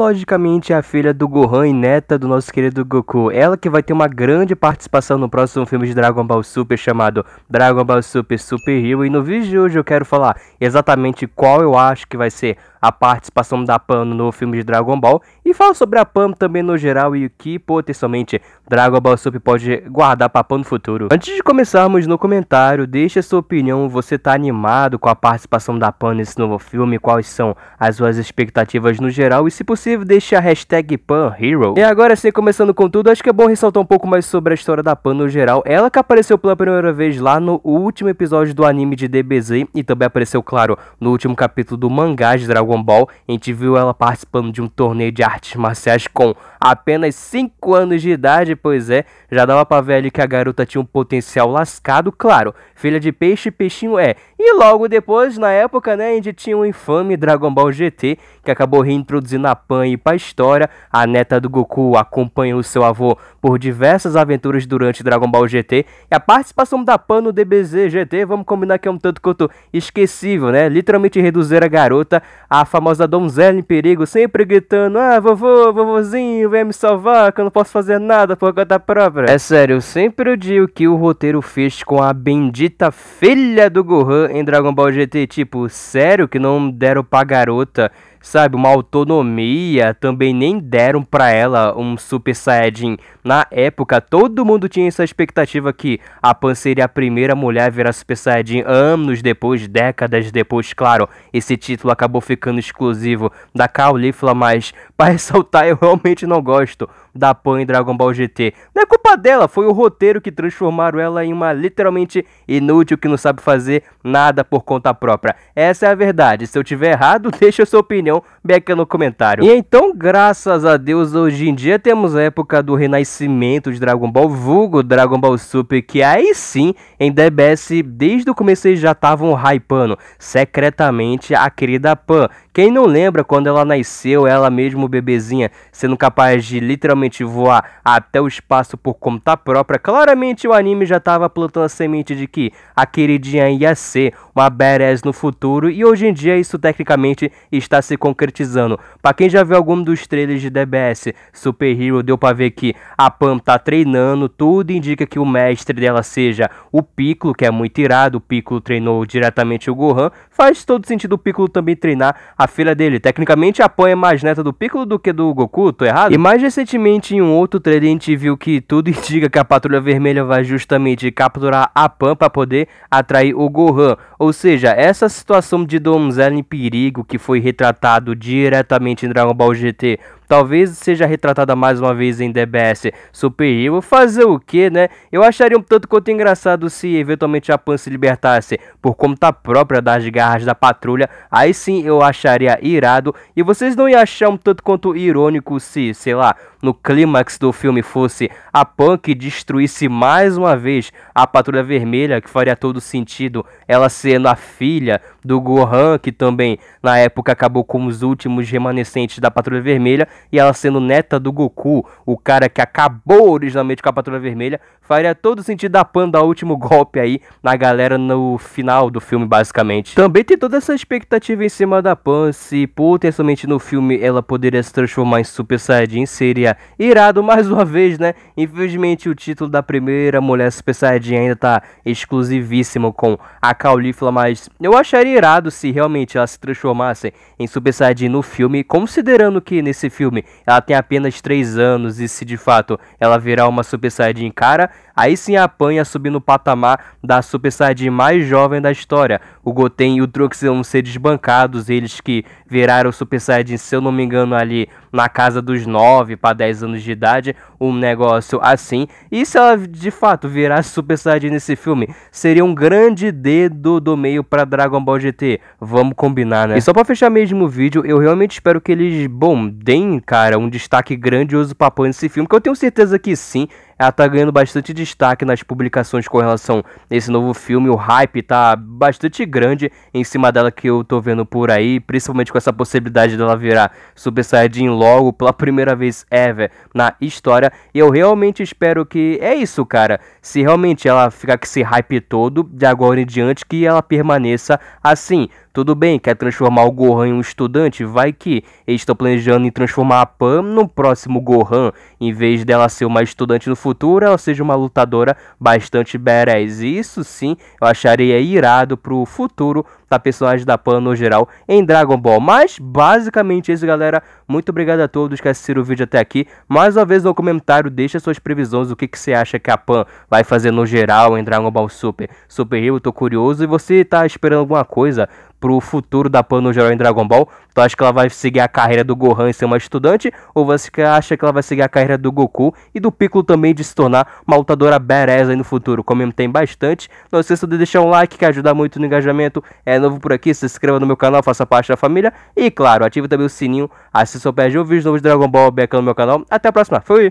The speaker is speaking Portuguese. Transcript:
biologicamente é a filha do Gohan e neta do nosso querido Goku. Ela que vai ter uma grande participação no próximo filme de Dragon Ball Super chamado Dragon Ball Super Super Hero. E no vídeo de hoje eu quero falar exatamente qual eu acho que vai ser a participação da Pan no novo filme de Dragon Ball e fala sobre a Pan também no geral e o que potencialmente Dragon Ball Super pode guardar para Pan no futuro. Antes de começarmos no comentário, deixe a sua opinião, você tá animado com a participação da Pan nesse novo filme, quais são as suas expectativas no geral e se possível deixe a hashtag PanHero. E agora sim, começando com tudo, acho que é bom ressaltar um pouco mais sobre a história da Pan no geral, ela que apareceu pela primeira vez lá no último episódio do anime de DBZ e também apareceu, claro, no último capítulo do mangá de Dragon Dragon Ball, a gente viu ela participando de um torneio de artes marciais com apenas 5 anos de idade, pois é, já dava pra ver ali que a garota tinha um potencial lascado, claro, filha de peixe, peixinho é. E logo depois, na época, né, a gente tinha o um infame Dragon Ball GT, que acabou reintroduzindo a Pan e pra história, a neta do Goku acompanhou seu avô por diversas aventuras durante Dragon Ball GT, e a participação da Pan no DBZ GT, vamos combinar que é um tanto quanto esquecível, né, literalmente reduzir a garota a a famosa donzela em perigo sempre gritando: Ah, vovô, vovozinho, vem me salvar que eu não posso fazer nada por conta própria. É sério, eu sempre digo que o roteiro fez com a bendita filha do Gohan em Dragon Ball GT. Tipo, sério que não deram pra garota sabe, uma autonomia, também nem deram para ela um Super Saiyajin. Na época, todo mundo tinha essa expectativa que a Pan seria a primeira mulher a virar Super Saiyajin anos depois, décadas depois, claro. Esse título acabou ficando exclusivo da Caulifla, mas para ressaltar, eu realmente não gosto da Pan e Dragon Ball GT. Não é culpa dela, foi o roteiro que transformaram ela em uma literalmente inútil que não sabe fazer nada por conta própria. Essa é a verdade. Se eu tiver errado, deixa sua opinião aqui no comentário. E então, graças a Deus, hoje em dia temos a época do renascimento de Dragon Ball, vulgo Dragon Ball Super, que aí sim, em DBS, desde o começo eles já estavam hypando secretamente a querida Pan. Quem não lembra quando ela nasceu, ela mesmo bebezinha, sendo capaz de literalmente voar até o espaço por conta própria, claramente o anime já estava plantando a semente de que a queridinha ia ser uma badass no futuro e hoje em dia isso tecnicamente está se concretizando. Para quem já viu algum dos trailers de DBS Super Hero, deu para ver que a Pam tá treinando, tudo indica que o mestre dela seja o Piccolo, que é muito irado, o Piccolo treinou diretamente o Gohan, faz todo sentido o Piccolo também treinar a filha dele. Tecnicamente a Pam é mais neta do Piccolo do que do Goku, tô errado? E mais recentemente em um outro trailer a gente viu que tudo indica que a Patrulha Vermelha vai justamente capturar a Pam para poder atrair o Gohan, ou ou seja, essa situação de donzela em perigo que foi retratado diretamente em Dragon Ball GT talvez seja retratada mais uma vez em DBS Super Hero. Fazer o que, né? Eu acharia um tanto quanto engraçado se eventualmente a Pan se libertasse por conta própria das garras da patrulha. Aí sim eu acharia irado. E vocês não iam achar um tanto quanto irônico se, sei lá, no clímax do filme fosse a Pan que destruísse mais uma vez a Patrulha Vermelha, que faria todo sentido ela sendo a filha do Gohan, que também na época acabou com os últimos remanescentes da Patrulha Vermelha, e ela sendo neta do Goku, o cara que acabou originalmente com a Patrulha Vermelha, faria todo sentido da Pan dar o último golpe aí na galera no final do filme, basicamente. Também tem toda essa expectativa em cima da Pan, se potencialmente no filme ela poderia se transformar em Super Saiyajin, seria irado mais uma vez, né? Infelizmente o título da primeira mulher Super Saiyajin ainda tá exclusivíssimo com a Caulifla, mas eu acharia irado se realmente ela se transformasse em Super Saiyajin no filme, considerando que nesse filme filme ela tem apenas 3 anos e se de fato ela virar uma Super Saiyajin cara, Aí sim apanha subindo o patamar da Super Saiyajin mais jovem da história. O Goten e o Trunks vão ser desbancados, eles que viraram Super Saiyajin, se eu não me engano, ali na casa dos 9 para 10 anos de idade, um negócio assim. E se ela de fato virar Super Saiyajin nesse filme, seria um grande dedo do meio para Dragon Ball GT. Vamos combinar, né? E só para fechar mesmo o vídeo, eu realmente espero que eles, bom, deem, cara, um destaque grandioso para pôr nesse filme, que eu tenho certeza que sim, ela tá ganhando bastante destaque nas publicações com relação a esse novo filme. O hype tá bastante grande em cima dela que eu tô vendo por aí, principalmente com essa possibilidade dela virar Super Saiyajin logo pela primeira vez ever na história. E eu realmente espero que é isso, cara. Se realmente ela ficar com esse hype todo de agora em diante que ela permaneça assim. Tudo bem, quer transformar o Gohan em um estudante? Vai que eles estão planejando em transformar a Pam no próximo Gohan. Em vez dela ser uma estudante no futuro, ela seja uma lutadora bastante badass. Isso sim, eu acharia irado pro futuro da tá personagem da Pan no geral em Dragon Ball. Mas basicamente é isso, galera. Muito obrigado a todos que assistiram o vídeo até aqui. Mais uma vez no comentário, deixa suas previsões, o que, que você acha que a Pan vai fazer no geral em Dragon Ball Super. Super Hero, eu tô curioso. E você tá esperando alguma coisa? pro futuro da Pan no geral em Dragon Ball? Tu acha que ela vai seguir a carreira do Gohan e ser uma estudante? Ou você acha que ela vai seguir a carreira do Goku e do Piccolo também de se tornar uma lutadora badass aí no futuro? Comentei bastante. Não esqueça de deixar um like que ajuda muito no engajamento. É é novo por aqui, se inscreva no meu canal, faça parte da família. E claro, ative também o sininho, assista o perde o vídeo novo de Dragon Ball BK no meu canal. Até a próxima, fui!